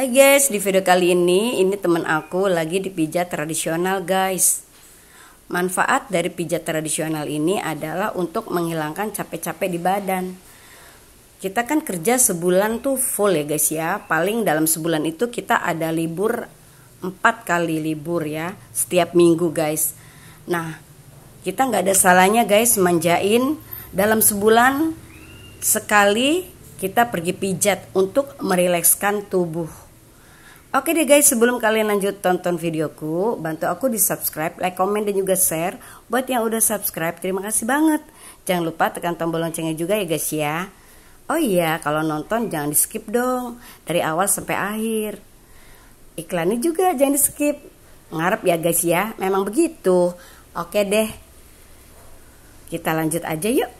Hai guys, di video kali ini, ini teman aku lagi dipijat tradisional guys Manfaat dari pijat tradisional ini adalah untuk menghilangkan capek-capek di badan Kita kan kerja sebulan tuh full ya guys ya Paling dalam sebulan itu kita ada libur 4 kali libur ya Setiap minggu guys Nah, kita nggak ada salahnya guys manjain dalam sebulan sekali kita pergi pijat untuk merilekskan tubuh Oke deh guys, sebelum kalian lanjut tonton videoku, bantu aku di subscribe, like, komen, dan juga share. Buat yang udah subscribe, terima kasih banget. Jangan lupa tekan tombol loncengnya juga ya guys ya. Oh iya, kalau nonton jangan di skip dong, dari awal sampai akhir. Iklannya juga jangan di skip. Ngarep ya guys ya, memang begitu. Oke deh, kita lanjut aja yuk.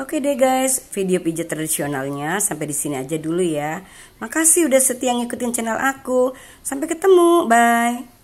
Oke deh guys, video pijat tradisionalnya sampai di sini aja dulu ya. Makasih udah setia ngikutin channel aku. Sampai ketemu, bye.